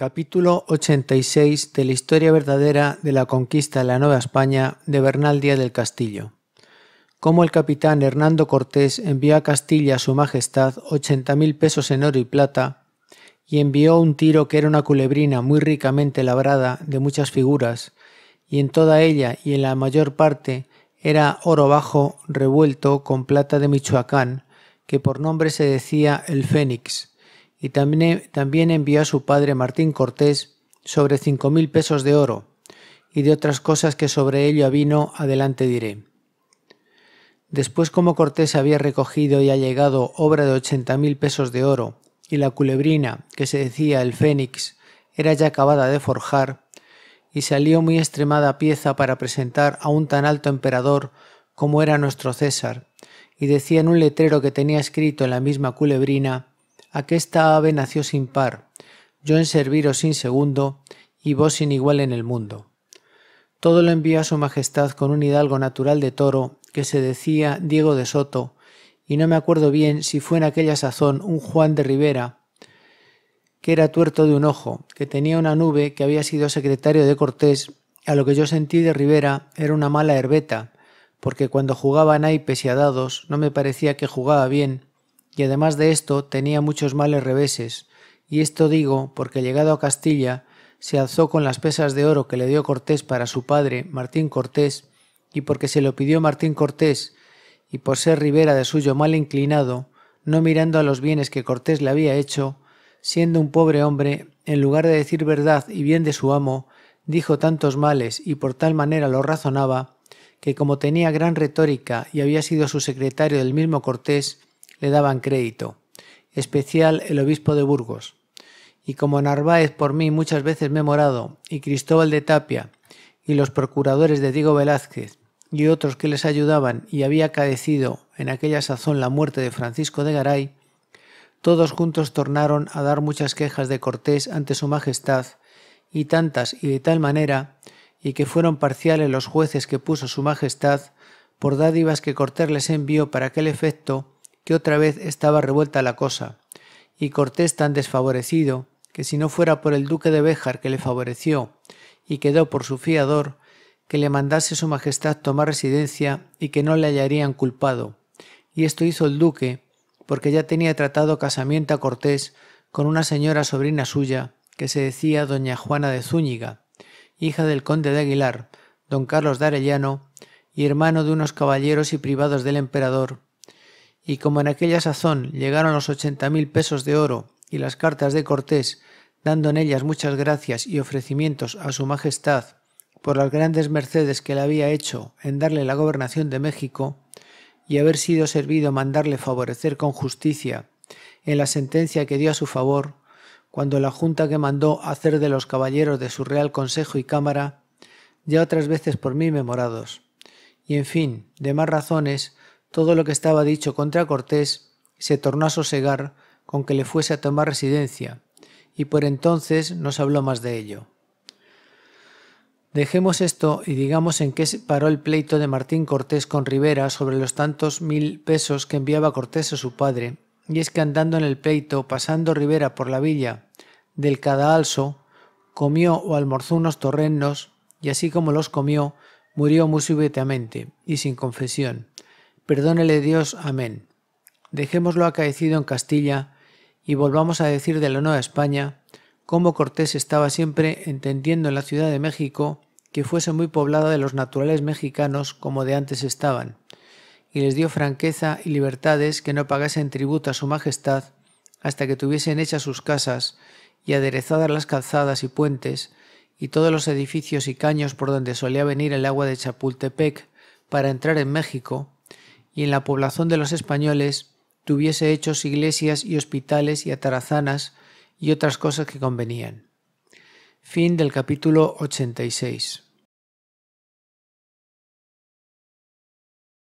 Capítulo 86 de la historia verdadera de la conquista de la Nueva España de Bernal Díaz del Castillo. Cómo el capitán Hernando Cortés envió a Castilla a su majestad mil pesos en oro y plata y envió un tiro que era una culebrina muy ricamente labrada de muchas figuras y en toda ella y en la mayor parte era oro bajo revuelto con plata de Michoacán que por nombre se decía el Fénix y también, también envió a su padre Martín Cortés sobre cinco mil pesos de oro y de otras cosas que sobre ello avino adelante diré. Después como Cortés había recogido y allegado obra de ochenta mil pesos de oro y la culebrina, que se decía el fénix, era ya acabada de forjar, y salió muy extremada pieza para presentar a un tan alto emperador como era nuestro César, y decía en un letrero que tenía escrito en la misma culebrina Aquesta ave nació sin par, yo en o sin segundo, y vos sin igual en el mundo. Todo lo envió a su majestad con un hidalgo natural de toro, que se decía Diego de Soto, y no me acuerdo bien si fue en aquella sazón un Juan de Rivera, que era tuerto de un ojo, que tenía una nube, que había sido secretario de Cortés, a lo que yo sentí de Rivera era una mala herbeta, porque cuando jugaba a naipes y a dados no me parecía que jugaba bien, y además de esto tenía muchos males reveses, y esto digo porque llegado a Castilla se alzó con las pesas de oro que le dio Cortés para su padre, Martín Cortés, y porque se lo pidió Martín Cortés, y por ser Rivera de suyo mal inclinado, no mirando a los bienes que Cortés le había hecho, siendo un pobre hombre, en lugar de decir verdad y bien de su amo, dijo tantos males y por tal manera lo razonaba, que como tenía gran retórica y había sido su secretario del mismo Cortés, le daban crédito, especial el obispo de Burgos. Y como Narváez por mí muchas veces memorado, y Cristóbal de Tapia, y los procuradores de Diego Velázquez, y otros que les ayudaban, y había acaecido en aquella sazón la muerte de Francisco de Garay, todos juntos tornaron a dar muchas quejas de Cortés ante su Majestad, y tantas y de tal manera, y que fueron parciales los jueces que puso su Majestad, por dádivas que Cortés les envió para aquel efecto, que otra vez estaba revuelta la cosa, y Cortés tan desfavorecido, que si no fuera por el duque de Béjar que le favoreció y quedó por su fiador, que le mandase su majestad tomar residencia y que no le hallarían culpado. Y esto hizo el duque, porque ya tenía tratado casamiento a Cortés con una señora sobrina suya, que se decía doña Juana de Zúñiga, hija del conde de Aguilar, don Carlos de Arellano, y hermano de unos caballeros y privados del emperador, y como en aquella sazón llegaron los ochenta mil pesos de oro y las cartas de Cortés, dando en ellas muchas gracias y ofrecimientos a su Majestad por las grandes mercedes que le había hecho en darle la gobernación de México, y haber sido servido mandarle favorecer con justicia en la sentencia que dio a su favor, cuando la Junta que mandó hacer de los caballeros de su Real Consejo y Cámara, ya otras veces por mí memorados, y en fin, de más razones, todo lo que estaba dicho contra Cortés se tornó a sosegar con que le fuese a tomar residencia, y por entonces no se habló más de ello. Dejemos esto y digamos en qué se paró el pleito de Martín Cortés con Rivera sobre los tantos mil pesos que enviaba Cortés a su padre, y es que andando en el pleito, pasando Rivera por la villa del Cadaalso, comió o almorzó unos torrenos, y así como los comió, murió muy súbitamente y sin confesión. Perdónele Dios, amén. Dejemos lo acaecido en Castilla y volvamos a decir de la Nueva España cómo Cortés estaba siempre entendiendo en la Ciudad de México que fuese muy poblada de los naturales mexicanos como de antes estaban, y les dio franqueza y libertades que no pagasen tributo a su majestad hasta que tuviesen hechas sus casas y aderezadas las calzadas y puentes y todos los edificios y caños por donde solía venir el agua de Chapultepec para entrar en México, en la población de los españoles tuviese hechos iglesias y hospitales y atarazanas y otras cosas que convenían. Fin del capítulo 86.